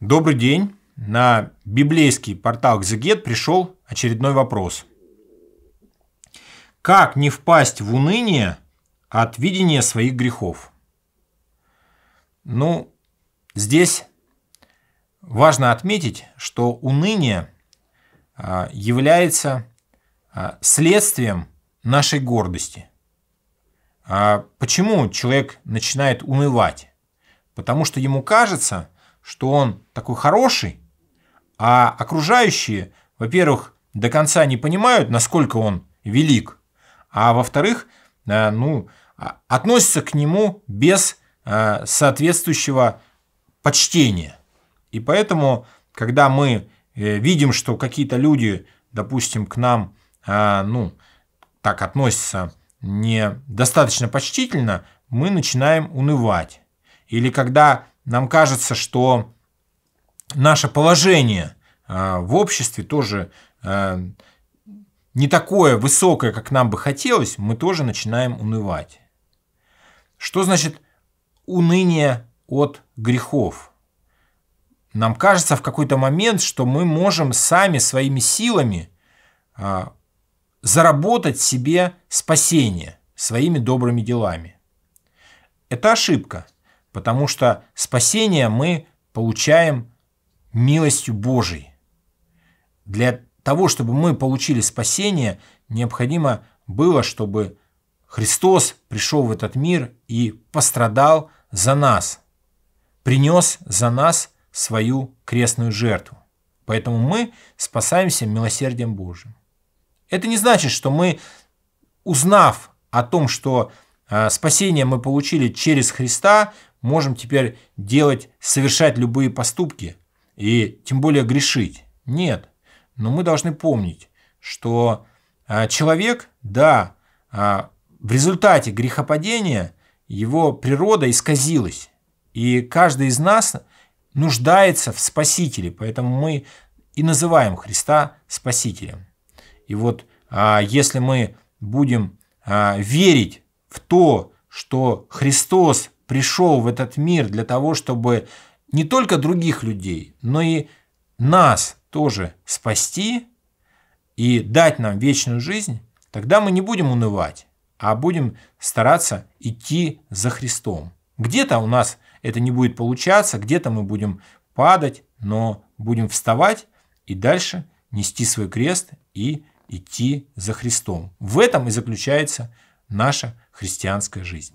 Добрый день. На библейский портал Экзегет пришел очередной вопрос. Как не впасть в уныние от видения своих грехов? Ну, здесь важно отметить, что уныние а, является а, следствием нашей гордости. А почему человек начинает унывать? Потому что ему кажется – что он такой хороший, а окружающие, во-первых, до конца не понимают, насколько он велик, а во-вторых, э, ну, а, относятся к нему без э, соответствующего почтения. И поэтому, когда мы э, видим, что какие-то люди, допустим, к нам, ну, так относятся недостаточно почтительно, мы начинаем унывать. Или когда нам кажется, что наше положение а, в обществе тоже а, не такое высокое, как нам бы хотелось, мы тоже начинаем унывать. Что значит уныние от грехов? Нам кажется в какой-то момент, что мы можем сами своими силами а, заработать себе спасение своими добрыми делами. Это ошибка – потому что спасение мы получаем милостью Божией. Для того, чтобы мы получили спасение, необходимо было, чтобы Христос пришел в этот мир и пострадал за нас, принес за нас свою крестную жертву. Поэтому мы спасаемся милосердием Божьим. Это не значит, что мы, узнав о том, что э, спасение мы получили через Христа, можем теперь делать, совершать любые поступки и тем более грешить. Нет. Но мы должны помнить, что а, человек, да, а, в результате грехопадения его природа исказилась. И каждый из нас нуждается в Спасителе, поэтому мы и называем Христа Спасителем. И вот а, если мы будем верить в то, что Христос пришел в этот мир для того, чтобы не только других людей, но и нас тоже спасти и дать нам вечную жизнь, тогда мы не будем унывать, а будем стараться идти за Христом. Где-то у нас это не будет получаться, где-то мы будем падать, но будем вставать и дальше нести свой крест и идти за Христом. В этом и заключается наша христианская жизнь.